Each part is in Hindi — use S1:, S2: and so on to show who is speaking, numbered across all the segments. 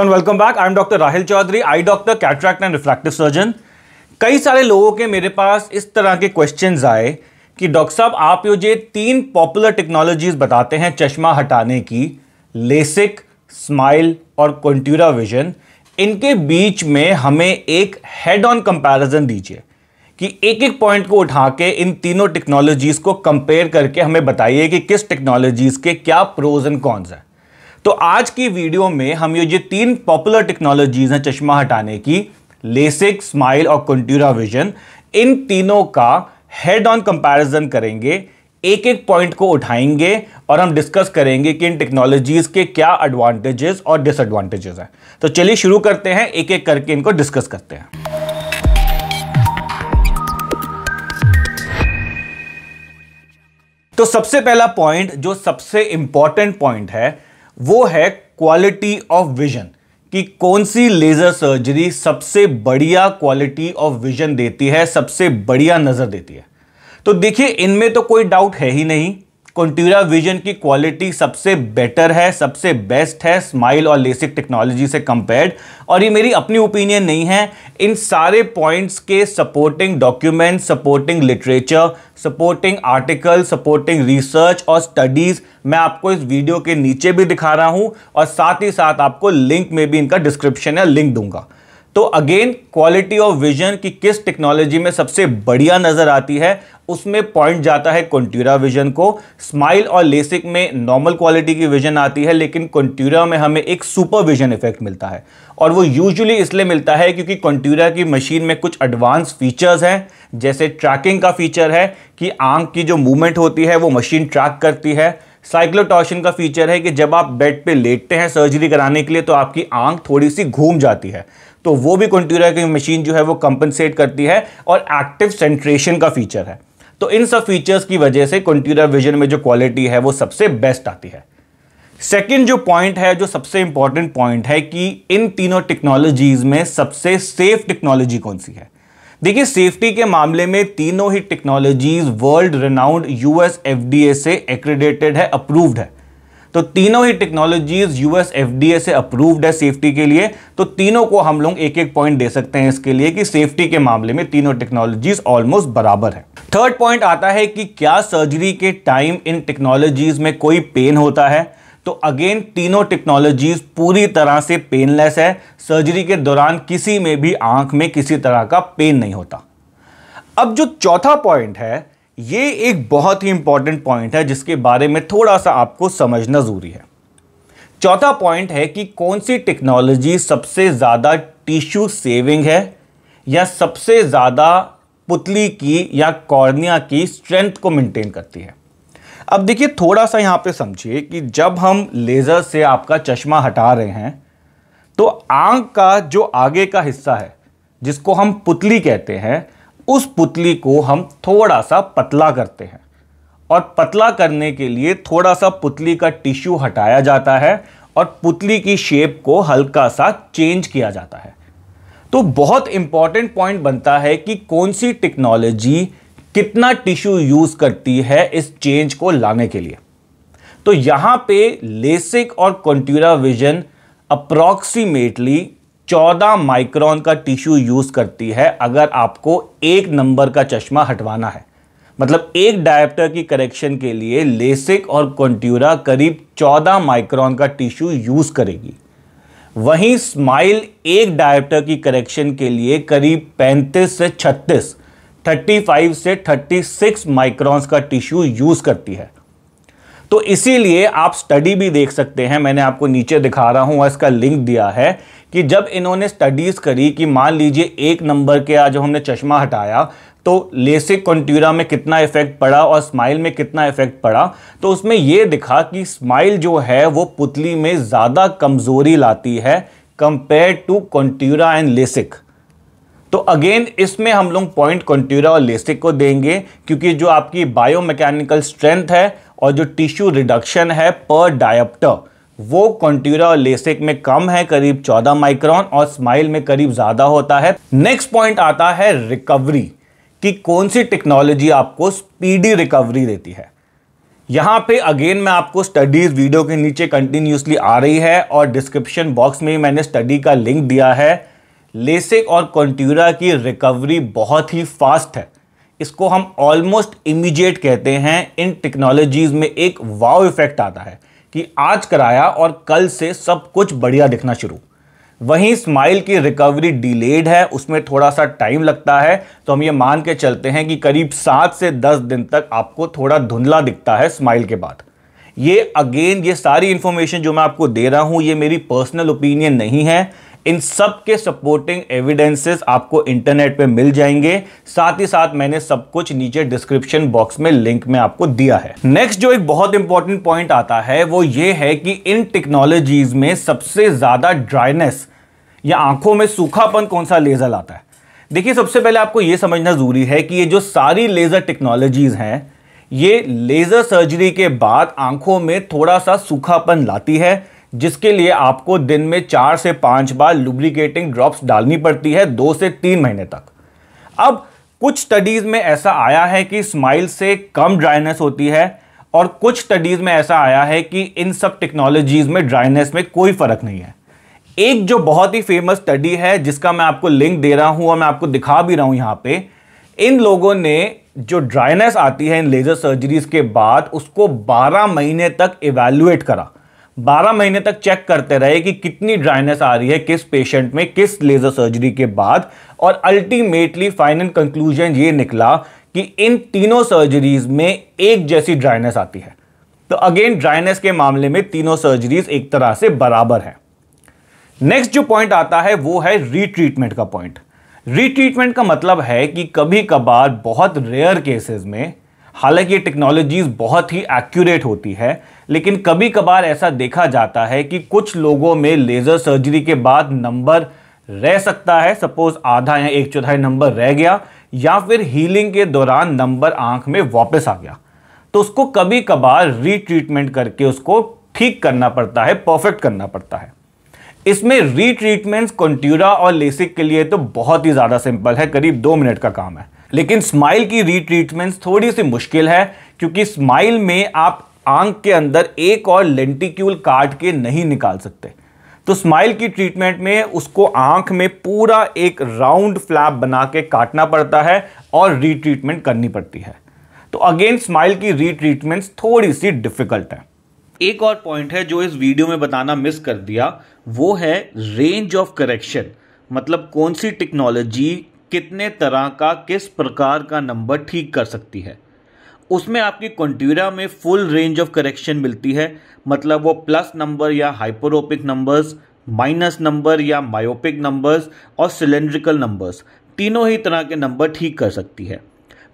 S1: and welcome back I am doctor Rahil Chaudhary eye doctor cataract and refractive surgeon कई सारे लोगों के मेरे पास इस तरह के क्वेश्चंस आए कि डॉक्टर साहब आप मुझे तीन पॉपुलर टेक्नोलॉजीज बताते हैं चश्मा हटाने की लेसिक स्माइल और कंट्यूरा विजन इनके बीच में हमें एक हेड ऑन कंपेरिजन दीजिए कि एक एक पॉइंट को उठा के इन तीनों टेक्नोलॉजीज़ को कंपेयर करके हमें बताइए कि किस टेक्नोलॉजीज़ के क्या प्रोज एंड कॉन्स हैं तो आज की वीडियो में हम ये जो तीन पॉपुलर टेक्नोलॉजीज हैं चश्मा हटाने की लेसिक स्माइल और कंट्यूरा विजन इन तीनों का हेड ऑन कंपैरिजन करेंगे एक एक पॉइंट को उठाएंगे और हम डिस्कस करेंगे कि इन टेक्नोलॉजीज के क्या एडवांटेजेस और डिसएडवांटेजेस हैं तो चलिए शुरू करते हैं एक एक करके इनको डिस्कस करते हैं तो सबसे पहला पॉइंट जो सबसे इंपॉर्टेंट पॉइंट है वो है क्वालिटी ऑफ विजन कि कौन सी लेज़र सर्जरी सबसे बढ़िया क्वालिटी ऑफ विजन देती है सबसे बढ़िया नज़र देती है तो देखिए इनमें तो कोई डाउट है ही नहीं कंट्यूरा विजन की क्वालिटी सबसे बेटर है सबसे बेस्ट है स्माइल और लेसिक टेक्नोलॉजी से कंपेयर्ड और ये मेरी अपनी ओपिनियन नहीं है इन सारे पॉइंट्स के supporting document supporting literature supporting article supporting research और स्टडीज़ मैं आपको इस वीडियो के नीचे भी दिखा रहा हूँ और साथ ही साथ आपको लिंक में भी इनका डिस्क्रिप्शन या लिंक दूंगा तो अगेन क्वालिटी ऑफ विजन की किस टेक्नोलॉजी में सबसे बढ़िया नज़र आती है उसमें पॉइंट जाता है कंट्यूरा विजन को स्माइल और लेसिक में नॉर्मल क्वालिटी की विजन आती है लेकिन कंट्यूरा में हमें एक सुपर विजन इफेक्ट मिलता है और वो यूजुअली इसलिए मिलता है क्योंकि कंट्यूरा की मशीन में कुछ एडवांस फीचर्स हैं जैसे ट्रैकिंग का फीचर है कि आंख की जो मूवमेंट होती है वो मशीन ट्रैक करती है साइक्लोटॉशन का फीचर है कि जब आप बेड पे लेटते हैं सर्जरी कराने के लिए तो आपकी आंख थोड़ी सी घूम जाती है तो वो भी कंट्यूरा की मशीन जो है वो कंपनसेट करती है और एक्टिव सेंट्रेशन का फीचर है तो इन सब फीचर्स की वजह से कंट्यूरा विजन में जो क्वालिटी है वो सबसे बेस्ट आती है सेकेंड जो पॉइंट है जो सबसे इंपॉर्टेंट पॉइंट है कि इन तीनों टेक्नोलॉजीज में सबसे सेफ टेक्नोलॉजी कौन सी है देखिए सेफ्टी के मामले में तीनों ही technologies world renowned US FDA से एक्रेडिटेड है अप्रूव्ड है तो तीनों ही टेक्नोलॉजीज यूएस एफडीए से अप्रूव्ड है सेफ्टी के लिए तो तीनों को हम लोग एक एक पॉइंट दे सकते हैं इसके लिए कि सेफ्टी के मामले में तीनों टेक्नोलॉजीज ऑलमोस्ट बराबर है थर्ड पॉइंट आता है कि क्या सर्जरी के टाइम इन टेक्नोलॉजीज में कोई पेन होता है तो अगेन तीनों टेक्नोलॉजीज पूरी तरह से पेनलेस है सर्जरी के दौरान किसी में भी आंख में किसी तरह का पेन नहीं होता अब जो चौथा पॉइंट है ये एक बहुत ही इंपॉर्टेंट पॉइंट है जिसके बारे में थोड़ा सा आपको समझना ज़रूरी है चौथा पॉइंट है कि कौन सी टेक्नोलॉजी सबसे ज़्यादा टिश्यू सेविंग है या सबसे ज़्यादा पुतली की या कॉर्निया की स्ट्रेंथ को मेंटेन करती है अब देखिए थोड़ा सा यहाँ पे समझिए कि जब हम लेज़र से आपका चश्मा हटा रहे हैं तो आंख का जो आगे का हिस्सा है जिसको हम पुतली कहते हैं उस पुतली को हम थोड़ा सा पतला करते हैं और पतला करने के लिए थोड़ा सा पुतली का टिश्यू हटाया जाता है और पुतली की शेप को हल्का सा चेंज किया जाता है तो बहुत इंपॉर्टेंट पॉइंट बनता है कि कौन सी टेक्नोलॉजी कितना टिश्यू यूज करती है इस चेंज को लाने के लिए तो यहां पे लेसिक और कंट्यूरा विजन अप्रॉक्सीमेटली 14 माइक्रॉन का टिश्यू यूज करती है अगर आपको एक नंबर का चश्मा हटवाना है मतलब एक डायप्टर की करेक्शन के लिए लेसिक और कंट्यूरा करीब 14 माइक्रॉन का टिश्यू यूज करेगी वहीं स्माइल एक डायप्टर की करेक्शन के लिए करीब 35 से 36 35 से 36 माइक्रॉन्स का टिश्यू यूज करती है तो इसीलिए आप स्टडी भी देख सकते हैं मैंने आपको नीचे दिखा रहा हूँ और इसका लिंक दिया है कि जब इन्होंने स्टडीज़ करी कि मान लीजिए एक नंबर के आज हमने चश्मा हटाया तो लेसिक कंट्यूरा में कितना इफेक्ट पड़ा और स्माइल में कितना इफेक्ट पड़ा तो उसमें ये दिखा कि स्माइल जो है वो पुतली में ज़्यादा कमज़ोरी लाती है compare to Contoura and LASIK तो अगेन इसमें हम लोग पॉइंट कंट्यूरा और लेसिक को देंगे क्योंकि जो आपकी बायोमैकेनिकल स्ट्रेंथ है और जो टिश्यू रिडक्शन है पर डायप्टर वो कंट्यूरा और लेसिक में कम है करीब 14 माइक्रोन और स्माइल में करीब ज़्यादा होता है नेक्स्ट पॉइंट आता है रिकवरी कि कौन सी टेक्नोलॉजी आपको स्पीडी रिकवरी देती है यहाँ पे अगेन मैं आपको स्टडीज़ वीडियो के नीचे कंटिन्यूसली आ रही है और डिस्क्रिप्शन बॉक्स में ही मैंने स्टडी का लिंक दिया है लेसिक और कॉन्ट्यूरा की रिकवरी बहुत ही फास्ट है इसको हम ऑलमोस्ट इमीडिएट कहते हैं इन टेक्नोलॉजीज़ में एक वाव इफेक्ट आता है कि आज कराया और कल से सब कुछ बढ़िया दिखना शुरू वहीं स्माइल की रिकवरी डिलेड है उसमें थोड़ा सा टाइम लगता है तो हम ये मान के चलते हैं कि करीब सात से दस दिन तक आपको थोड़ा धुंधला दिखता है स्माइल के बाद ये अगेन ये सारी इन्फॉर्मेशन जो मैं आपको दे रहा हूँ ये मेरी पर्सनल ओपिनियन नहीं है इन सब के सपोर्टिंग एविडेंसेस आपको इंटरनेट पे मिल जाएंगे साथ ही साथ मैंने सब कुछ नीचे डिस्क्रिप्शन बॉक्स में लिंक में आपको दिया है नेक्स्ट जो एक बहुत इंपॉर्टेंट पॉइंट आता है वो ये है कि इन टेक्नोलॉजीज में सबसे ज्यादा ड्राइनेस या आंखों में सूखापन कौन सा लेजर लाता है देखिए सबसे पहले आपको यह समझना जरूरी है कि ये जो सारी लेजर टेक्नोलॉजीज हैं ये लेजर सर्जरी के बाद आंखों में थोड़ा सा सूखापन लाती है जिसके लिए आपको दिन में चार से पांच बार लुब्रिकेटिंग ड्रॉप्स डालनी पड़ती है दो से तीन महीने तक अब कुछ स्टडीज़ में ऐसा आया है कि स्माइल से कम ड्राइनेस होती है और कुछ स्टडीज़ में ऐसा आया है कि इन सब टेक्नोलॉजीज़ में ड्राइनेस में कोई फ़र्क नहीं है एक जो बहुत ही फेमस स्टडी है जिसका मैं आपको लिंक दे रहा हूँ और मैं आपको दिखा भी रहा हूं यहाँ पे इन लोगों ने जो ड्राइनेस आती है इन लेज़र सर्जरीज के बाद उसको 12 महीने तक इवेल्युएट करा 12 महीने तक चेक करते रहे कि कितनी ड्राइनेस आ रही है किस पेशेंट में किस लेज़र सर्जरी के बाद और अल्टीमेटली फाइनल कंक्लूजन ये निकला कि इन तीनों सर्जरीज में एक जैसी ड्राइनेस आती है तो अगेन ड्राइनेस के मामले में तीनों सर्जरीज एक तरह से बराबर हैं नेक्स्ट जो पॉइंट आता है वो है रीट्रीटमेंट का पॉइंट रीट्रीटमेंट का मतलब है कि कभी कभार बहुत रेयर केसेस में हालांकि ये टेक्नोलॉजीज़ बहुत ही एक्यूरेट होती है लेकिन कभी कभार ऐसा देखा जाता है कि कुछ लोगों में लेज़र सर्जरी के बाद नंबर रह सकता है सपोज़ आधा या एक चौथाई नंबर रह गया या फिर हीलिंग के दौरान नंबर आंख में वापस आ गया तो उसको कभी कभार रीट्रीटमेंट करके उसको ठीक करना पड़ता है परफेक्ट करना पड़ता है इसमें रीट्रीटमेंट्स कंट्यूरा और लेसिक के लिए तो बहुत ही ज़्यादा सिंपल है करीब दो मिनट का काम है लेकिन स्माइल की रीट्रीटमेंट थोड़ी सी मुश्किल है क्योंकि स्माइल में आप आंख के अंदर एक और लेंटिक्यूल काट के नहीं निकाल सकते तो स्माइल की ट्रीटमेंट में उसको आंख में पूरा एक राउंड फ्लैप बना के काटना पड़ता है और रीट्रीटमेंट करनी पड़ती है तो अगेन स्माइल की रीट्रीटमेंट्स थोड़ी सी डिफिकल्ट है एक और पॉइंट है जो इस वीडियो में बताना मिस कर दिया वो है रेंज ऑफ करेक्शन मतलब कौन सी टेक्नोलॉजी कितने तरह का किस प्रकार का नंबर ठीक कर सकती है उसमें आपकी कंट्यूरा में फुल रेंज ऑफ करेक्शन मिलती है मतलब वो प्लस नंबर या हाइपरोपिक नंबर्स माइनस नंबर या मायोपिक नंबर्स और सिलेंड्रिकल नंबर्स तीनों ही तरह के नंबर ठीक कर सकती है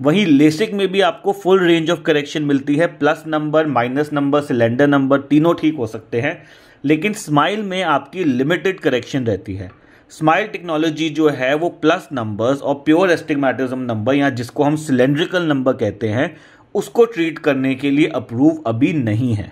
S1: वहीं लेसिक में भी आपको फुल रेंज ऑफ करेक्शन मिलती है plus number minus number cylinder number तीनों ठीक हो सकते हैं लेकिन स्माइल में आपकी लिमिटेड करेक्शन रहती है स्माइल टेक्नोलॉजी जो है वो प्लस नंबर्स और प्योर एस्टिगमेटिज्म नंबर या जिसको हम सिलेंड्रिकल नंबर कहते हैं उसको ट्रीट करने के लिए अप्रूव अभी नहीं है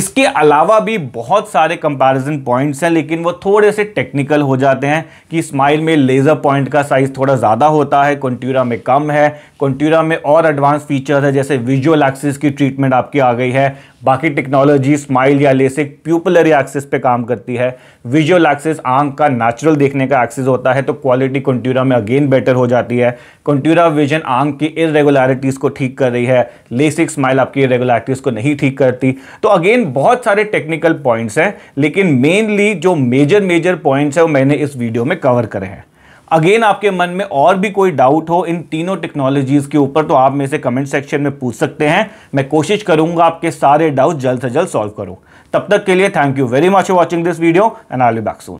S1: इसके अलावा भी बहुत सारे कंपैरिजन पॉइंट्स हैं लेकिन वो थोड़े से टेक्निकल हो जाते हैं कि स्माइल में लेज़र पॉइंट का साइज़ थोड़ा ज़्यादा होता है कंट्यूरा में कम है कंट्यूरा में और एडवांस फीचर्स है जैसे विजुअल एक्सिस की ट्रीटमेंट आपकी आ गई है बाकी टेक्नोलॉजी स्माइल या लेसिक प्यूपलरी एक्सेस पे काम करती है विजुअल एक्सेस आंख का नेचुरल देखने का एक्सेस होता है तो क्वालिटी कंट्यूरा में अगेन बेटर हो जाती है कंट्यूरा विजन आंख की इरेगुलरिटीज़ को ठीक कर रही है लेसिक स्माइल आपकी इरेगुलरिटीज़ को नहीं ठीक करती तो अगेन बहुत सारे टेक्निकल पॉइंट्स हैं लेकिन मेनली जो मेजर मेजर पॉइंट्स हैं वो मैंने इस वीडियो में कवर करे हैं अगेन आपके मन में और भी कोई डाउट हो इन तीनों टेक्नोलॉजीज़ के ऊपर तो आप मेरे से कमेंट सेक्शन में पूछ सकते हैं मैं कोशिश करूंगा आपके सारे डाउट जल्द से जल्द सॉल्व करूँ तब तक के लिए thank you very much for watching this video and I back soon